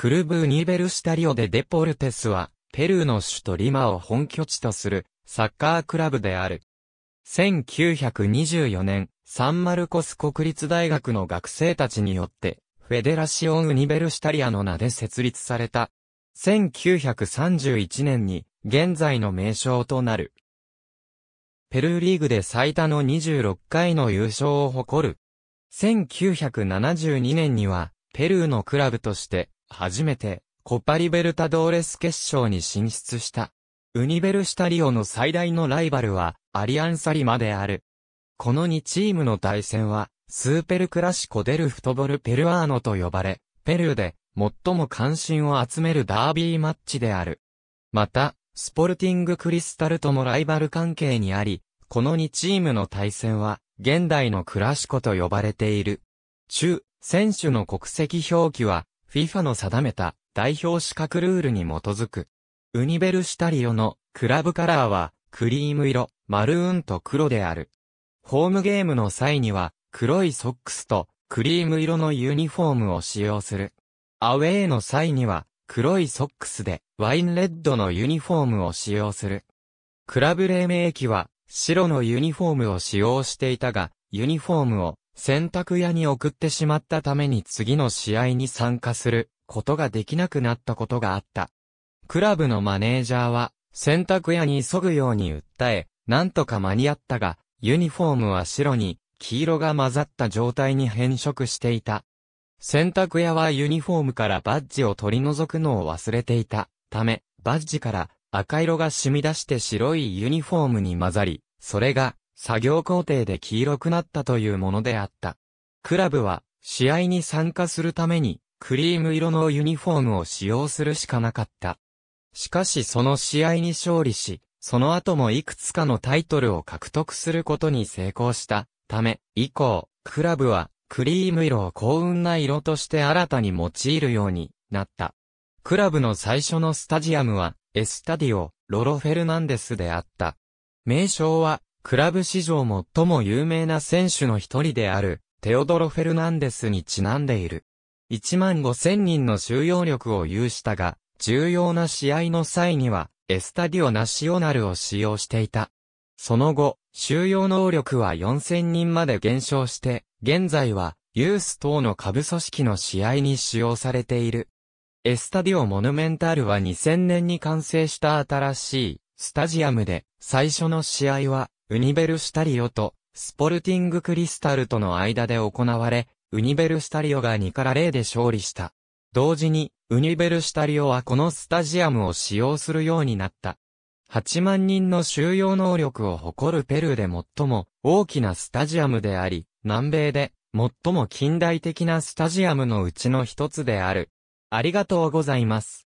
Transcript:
クルブーニベルスタリオでデポルテスは、ペルーの首都リマを本拠地とするサッカークラブである。1924年、サンマルコス国立大学の学生たちによって、フェデラシオン・ウニベルシタリアの名で設立された。1931年に、現在の名称となる。ペルーリーグで最多の26回の優勝を誇る。1972年には、ペルーのクラブとして、初めて、コパリベルタドーレス決勝に進出した。ウニベルシタリオの最大のライバルは、アリアンサリマである。この2チームの対戦は、スーペルクラシコデルフトボルペルアーノと呼ばれ、ペルーで最も関心を集めるダービーマッチである。また、スポルティングクリスタルともライバル関係にあり、この2チームの対戦は、現代のクラシコと呼ばれている。中、選手の国籍表記は、FIFA の定めた代表資格ルールに基づく。ウニベルシタリオのクラブカラーはクリーム色、マルーンと黒である。ホームゲームの際には黒いソックスとクリーム色のユニフォームを使用する。アウェーの際には黒いソックスでワインレッドのユニフォームを使用する。クラブ黎明期は白のユニフォームを使用していたが、ユニフォームを洗濯屋に送ってしまったために次の試合に参加することができなくなったことがあった。クラブのマネージャーは洗濯屋に急ぐように訴え、なんとか間に合ったが、ユニフォームは白に黄色が混ざった状態に変色していた。洗濯屋はユニフォームからバッジを取り除くのを忘れていたため、バッジから赤色が染み出して白いユニフォームに混ざり、それが作業工程で黄色くなったというものであった。クラブは、試合に参加するために、クリーム色のユニフォームを使用するしかなかった。しかしその試合に勝利し、その後もいくつかのタイトルを獲得することに成功したため、以降、クラブはクリーム色を幸運な色として新たに用いるようになった。クラブの最初のスタジアムはエスタディオ・ロロフェルナンデスであった。名称はクラブ史上最も有名な選手の一人である、テオドロ・フェルナンデスにちなんでいる。1万5千人の収容力を有したが、重要な試合の際には、エスタディオ・ナシオナルを使用していた。その後、収容能力は4千人まで減少して、現在は、ユース等の下部組織の試合に使用されている。エスタディオ・モヌメンタルは2000年に完成した新しい、スタジアムで、最初の試合は、ウニベルスタリオとスポルティングクリスタルとの間で行われ、ウニベルスタリオが2から0で勝利した。同時に、ウニベルスタリオはこのスタジアムを使用するようになった。8万人の収容能力を誇るペルーで最も大きなスタジアムであり、南米で最も近代的なスタジアムのうちの一つである。ありがとうございます。